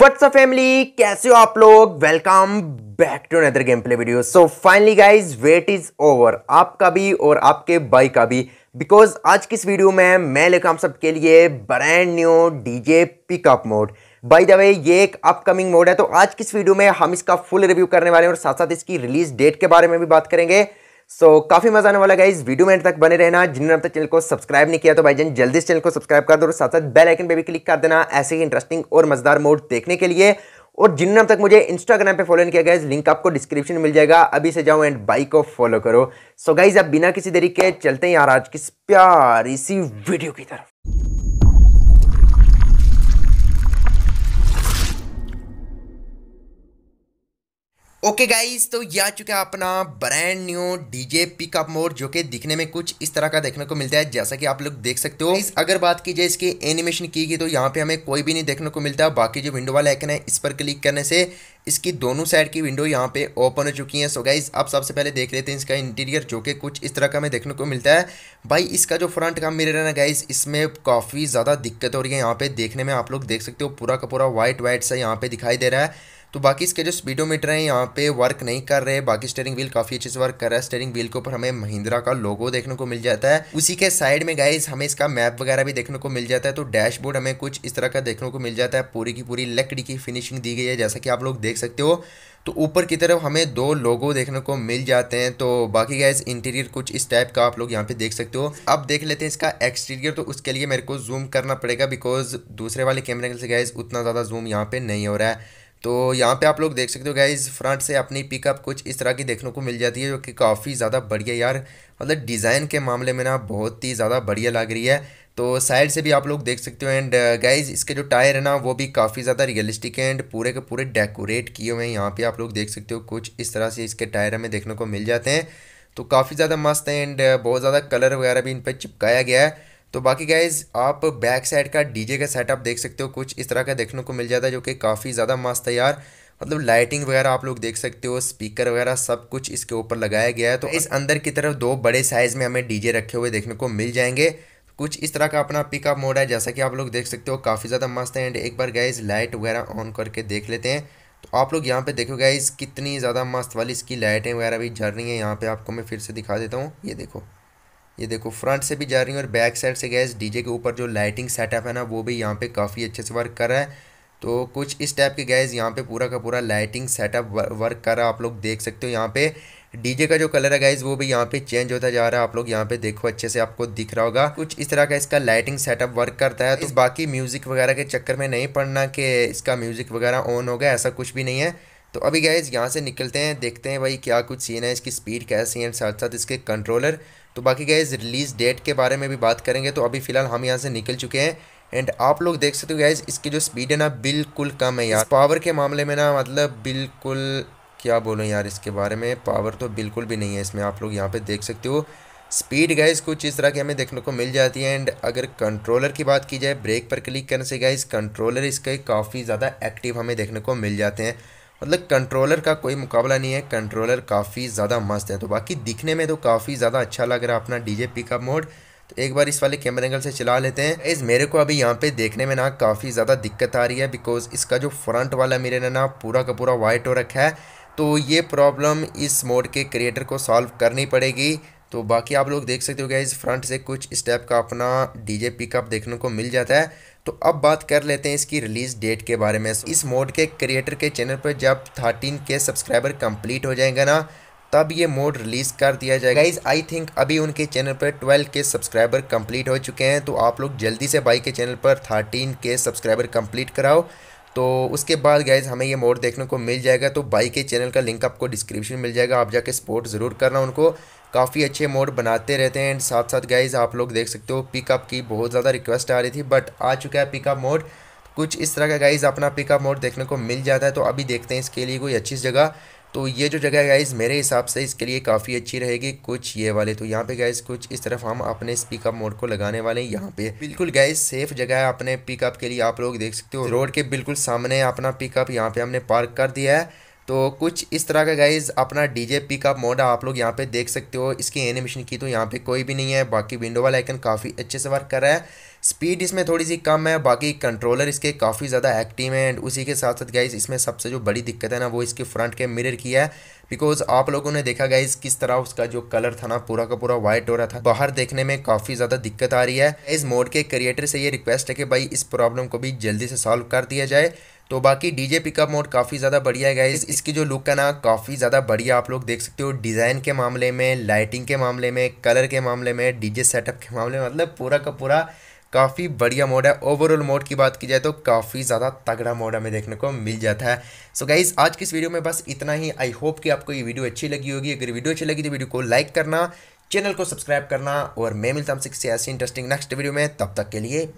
WhatsApp family कैसे हो आप लोग welcome back to another game play video so finally guys wait is over आपका भी और आपके बाई का भी बिकॉज आज की इस वीडियो में मैं लेकर हम सबके लिए brand new DJ pickup mod by the way ये एक अपकमिंग मोड है तो आज की इस वीडियो में हम इसका फुल रिव्यू करने वाले हैं और साथ साथ इसकी रिलीज डेट के बारे में भी बात करेंगे सो so, काफ़ी मजा आने वाला है इस वीडियो में तक बने रहना जिन्होंने अब तक चैनल को सब्सक्राइब नहीं किया तो भाई जान जल्दी इस चैनल को सब्सक्राइब कर दो और साथ साथ बेल आइकन पे भी क्लिक कर देना ऐसे ही इंटरेस्टिंग और मजेदार मोड देखने के लिए और जिन्होंने अब तक मुझे इंस्टाग्राम पे फॉलो नहीं किया गया लिंक आपको डिस्क्रिप्शन में मिल जाएगा अभी से जाओ एंड बाई को फॉलो करो सो गाइज अब बिना किसी तरीके चलते हैं यार आज की प्यारी सी वीडियो की तरफ ओके गाइस तो ये आ चुका है अपना brand new DJ pickup mod जो कि दिखने में कुछ इस तरह का देखने को मिलता है जैसा कि आप लोग देख सकते हो इस अगर बात की जाए इसकी एनिमेशन की गई तो यहाँ पे हमें कोई भी नहीं देखने को मिलता बाकी जो विंडो वाला आइकन है इस पर क्लिक करने से इसकी दोनों साइड की विंडो यहाँ पे ओपन हो चुकी है सो गाइज आप सबसे पहले देख लेते हैं इसका इंटीरियर जो कि कुछ इस तरह का हमें देखने को मिलता है भाई इसका जो फ्रंट का मिरर है ना गाइज इसमें काफ़ी ज़्यादा दिक्कत हो रही है यहाँ पे देखने में आप लोग देख सकते हो पूरा का पूरा वाइट वाइट सा यहाँ पे दिखाई दे रहा है तो बाकी इसके जो स्पीडोमीटर हैं यहाँ पे वर्क नहीं कर रहे बाकी स्टेयरिंग व्हील काफ़ी अच्छे से वर्क कर रहा है स्टेयरिंग व्हील के ऊपर हमें महिंद्रा का लोगो देखने को मिल जाता है उसी के साइड में गाइज हमें इसका मैप वगैरह भी देखने को मिल जाता है तो डैशबोर्ड हमें कुछ इस तरह का देखने को मिल जाता है पूरी की पूरी लकड़ी की फिनिशिंग दी गई है जैसा कि आप लोग देख सकते हो तो ऊपर की तरफ हमें दो लोगो देखने को मिल जाते हैं तो बाकी गैस इंटीरियर कुछ इस टाइप का आप लोग यहाँ पे देख सकते हो अब देख लेते हैं इसका एक्सटीरियर तो उसके लिए मेरे को जूम करना पड़ेगा बिकॉज दूसरे वाले कैमरे से गैस उतना ज़्यादा जूम यहाँ पे नहीं हो रहा है तो यहाँ पे आप लोग देख सकते हो गाइज फ्रंट से अपनी पिकअप कुछ इस तरह की देखने को मिल जाती है जो कि काफ़ी ज़्यादा बढ़िया यार मतलब डिज़ाइन के मामले में ना बहुत ही ज़्यादा बढ़िया लग रही है तो साइड से भी आप लोग देख सकते हो एंड गाइज uh, इसके जो टायर है ना वो भी काफ़ी ज़्यादा रियलिस्टिक है एंड पूरे के पूरे डेकोरेट किए हुए हैं यहाँ पे आप लोग देख सकते हो कुछ इस तरह से इसके टायर हमें देखने को मिल जाते हैं तो काफ़ी ज़्यादा मस्त है एंड uh, बहुत ज़्यादा कलर वगैरह भी इन पर चिपकाया गया है तो बाकी गाइज आप बैक साइड का डीजे का सेटअप देख सकते हो कुछ इस तरह का देखने को मिल जाता है जो कि काफ़ी ज़्यादा मस्त है यार मतलब लाइटिंग वगैरह आप लोग देख सकते हो स्पीकर वगैरह सब कुछ इसके ऊपर लगाया गया है तो इस अंदर की तरफ दो बड़े साइज़ में हमें डीजे रखे हुए देखने को मिल जाएंगे कुछ इस तरह का अपना पिकअप मोड है जैसा कि आप लोग देख सकते हो काफ़ी ज़्यादा मस्त है एंड एक बार गाइज लाइट वगैरह ऑन करके देख लेते हैं तो आप लोग यहाँ पे देखो गाइज कितनी ज़्यादा मस्त वाली इसकी लाइटें वगैरह भी झर रही हैं यहाँ पे आपको मैं फिर से दिखा देता हूँ ये देखो ये देखो फ्रंट से भी जा रही है और बैक साइड से गैस डीजे के ऊपर जो लाइटिंग सेटअप है ना वो भी यहाँ पे काफ़ी अच्छे से वर्क कर रहा है तो कुछ इस टाइप के गैस यहाँ पे पूरा का पूरा लाइटिंग सेटअप वर्क कर रहा है आप लोग देख सकते हो यहाँ पे डीजे का जो कलर है गैस वो भी यहाँ पे चेंज होता जा रहा है आप लोग यहाँ पे देखो अच्छे से आपको दिख रहा होगा कुछ इस तरह का इसका लाइटिंग सेटअप वर्क करता है तो बाकी म्यूजिक वगैरह के चक्कर में नहीं पड़ना कि इसका म्यूजिक वगैरह ऑन हो गया ऐसा कुछ भी नहीं है तो अभी गैज यहाँ से निकलते हैं देखते हैं भाई क्या कुछ सीन है इसकी स्पीड कैसी है साथ साथ इसके कंट्रोलर तो बाकी गैज रिलीज़ डेट के बारे में भी बात करेंगे तो अभी फ़िलहाल हम यहाँ से निकल चुके हैं एंड आप लोग देख सकते हो गैज इसकी जो स्पीड है ना बिल्कुल कम है यार पावर के मामले में ना मतलब बिल्कुल क्या बोलूँ यार इसके बारे में पावर तो बिल्कुल भी नहीं है इसमें आप लोग यहाँ पर देख सकते हो स्पीड गाइज कुछ इस तरह की हमें देखने को मिल जाती है एंड अगर कंट्रोलर की बात की जाए ब्रेक पर क्लिक करने से गाइज कंट्रोलर इसके काफ़ी ज़्यादा एक्टिव हमें देखने को मिल जाते हैं मतलब कंट्रोलर का कोई मुकाबला नहीं है कंट्रोलर काफ़ी ज़्यादा मस्त है तो बाकी दिखने में तो काफ़ी ज़्यादा अच्छा लग रहा है अपना डीजे पिकअप मोड तो एक बार इस वाले कैमरे एंगल से चला लेते हैं इस मेरे को अभी यहाँ पे देखने में ना काफ़ी ज़्यादा दिक्कत आ रही है बिकॉज इसका जो फ्रंट वाला मेरे ने ना पूरा का पूरा वाइट हो रखा है तो ये प्रॉब्लम इस मोड के क्रिएटर को सॉल्व करनी पड़ेगी तो बाकी आप लोग देख सकते हो गया इस फ्रंट से कुछ स्टेप का अपना डीजे पिकअप देखने को मिल जाता है तो अब बात कर लेते हैं इसकी रिलीज़ डेट के बारे में इस मोड के क्रिएटर के चैनल पर जब थर्टीन के सब्सक्राइबर कंप्लीट हो जाएंगे ना तब ये मोड रिलीज़ कर दिया जाएगा गाइज आई थिंक अभी उनके चैनल पर 12 के सब्सक्राइबर कंप्लीट हो चुके हैं तो आप लोग जल्दी से बाई के चैनल पर 13 के सब्सक्राइबर कंप्लीट कराओ तो उसके बाद गाइज हमें ये मोड देखने को मिल जाएगा तो बाइक के चैनल का लिंक आपको डिस्क्रिप्शन मिल जाएगा आप जाके सपोर्ट ज़रूर करना उनको काफ़ी अच्छे मोड बनाते रहते हैं एंड साथ साथ गाइज आप लोग देख सकते हो पिकअप की बहुत ज़्यादा रिक्वेस्ट आ रही थी बट आ चुका है पिकअप मोड कुछ इस तरह का गाइज अपना पिकअप मोड देखने को मिल जाता है तो अभी देखते हैं इसके लिए कोई अच्छी जगह तो ये जो जगह है गाइज़ मेरे हिसाब से इसके लिए काफ़ी अच्छी रहेगी कुछ ये वाले तो यहाँ पे गाइज़ कुछ इस तरफ हम अपने पिकअप मोड को लगाने वाले हैं यहाँ पे बिल्कुल गाइज़ सेफ जगह है अपने पिकअप के लिए आप लोग देख सकते हो रोड के बिल्कुल सामने अपना पिकअप यहाँ पे हमने पार्क कर दिया है तो कुछ इस तरह का गाइज अपना डी जे पिकअप मोड आप लोग यहाँ पे देख सकते हो इसकी एनिमेशन की तो यहाँ पे कोई भी नहीं है बाकी विंडो वाला आइकन काफ़ी अच्छे से वर्क कर रहा है स्पीड इसमें थोड़ी सी कम है बाकी कंट्रोलर इसके काफ़ी ज़्यादा एक्टिव है एंड उसी के साथ साथ गाइज इसमें सबसे जो बड़ी दिक्कत है ना वो इसके फ्रंट के मिरर की है बिकॉज आप लोगों ने देखा गाइज किस तरह उसका जो कलर था ना पूरा का पूरा व्हाइट हो रहा था बाहर देखने में काफ़ी ज़्यादा दिक्कत आ रही है इस मोड के क्रिएटर से ये रिक्वेस्ट है कि भाई इस प्रॉब्लम को भी जल्दी से सॉल्व कर दिया जाए तो बाकी डीजे पिकअप मोड काफ़ी ज़्यादा बढ़िया है गाइज इसकी जो लुक है ना काफ़ी ज़्यादा बढ़िया आप लोग देख सकते हो डिज़ाइन के मामले में लाइटिंग के मामले में कलर के मामले में डीजे सेटअप के मामले में मतलब पूरा का पूरा काफ़ी बढ़िया मोड है ओवरऑल मोड की बात की जाए तो काफ़ी ज़्यादा तगड़ा मोड हमें देखने को मिल जाता है सो so गाइज आज की इस वीडियो में बस इतना ही आई होप कि आपको ये वीडियो अच्छी लगी होगी अगर वीडियो अच्छी लगी तो वीडियो को लाइक करना चैनल को सब्सक्राइब करना और मैं मिलता हूँ किसी ऐसी इंटरेस्टिंग नेक्स्ट वीडियो में तब तक के लिए